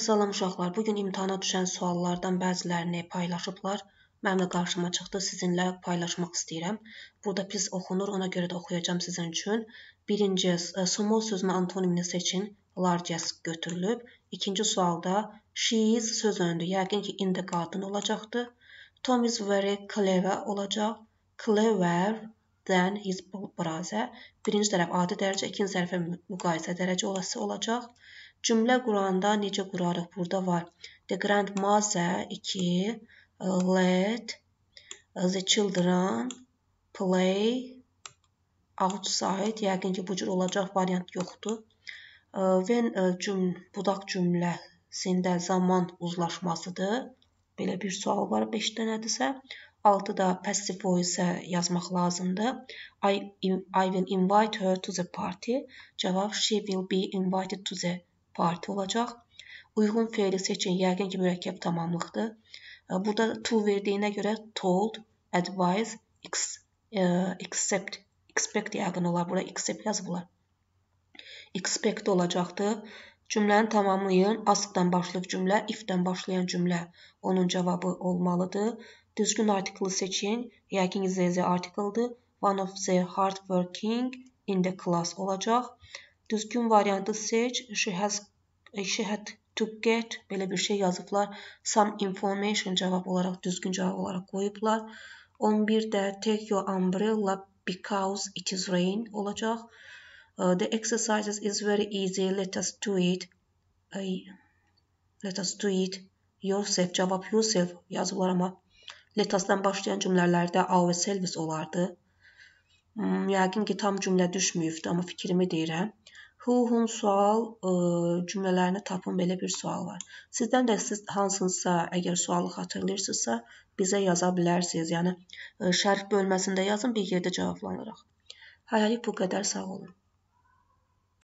Salam uşaqlar, bu gün imtahana düşən suallardan bəzilərini paylaşıblar. Mənim də qarşıma çıxdı, sizinlə paylaşmaq istəyirəm. Burada pis oxunur, ona görə də oxuyacağım sizin üçün. Birinci, e, small sözünün antonimini seçin. Largest götürülüb. İkinci sualda she is söz öndür. Yəqin ki, in the garden olacaqdı. Tom is very clever olacaq. Clever than his brother. Birinci tərəf adi dərəcə, ikinci tərəfə müqayisə dərəcə olası olacaq. Cümlə quranda necə qurarıq? Burada var. The grandmother 2 uh, let uh, the children play outside. Yəqin ki, bu cür olacaq variant yoxdur. Uh, when cüm budaq cümləsində zaman uzlaşmasıdır. Belə bir sual var 5 dənədirsə. 6 da passive voice-ə yazmaq lazımdır. I, I will invite her to the party. Cavab she will be invited to the party parti olacaq. Uyğun feili seçin, yəqin ki, mürəkkəb tamamlıqdır. E, burada to verdiyinə görə told, advise, ex, ə, e, accept, expect yəqin olar. Bura accept yazıblar. Expect olacaqdır. Cümləni tamamlayın. Askdan başlayıb cümlə, if-dən başlayan cümlə onun cavabı olmalıdır. Düzgün artiklı seçin. Yəqin ki, ZZ artikldır. One of the hard working in the class olacaq. Düzgün variantı seç. She has she had to get belə bir şey yazıblar. Some information cavab olaraq düzgün cavab olaraq qoyublar. 11-də take your umbrella because it is rain olacaq. Uh, the exercises is very easy. Let us do it. Let us do it. Yourself cavab yourself yazıblar amma let us-dan başlayan cümlələrdə ourselves olardı. Hmm, yəqin ki, tam cümlə düşməyibdi, amma fikrimi deyirəm. Who, whom sual ə, e, cümlələrini tapın belə bir sual var. Sizdən də siz hansınsa, əgər sualı xatırlayırsınızsa, bizə yaza bilərsiniz. Yəni e, şərh bölməsində yazın, bir yerdə cavablandıraq. Hələlik bu qədər, sağ olun.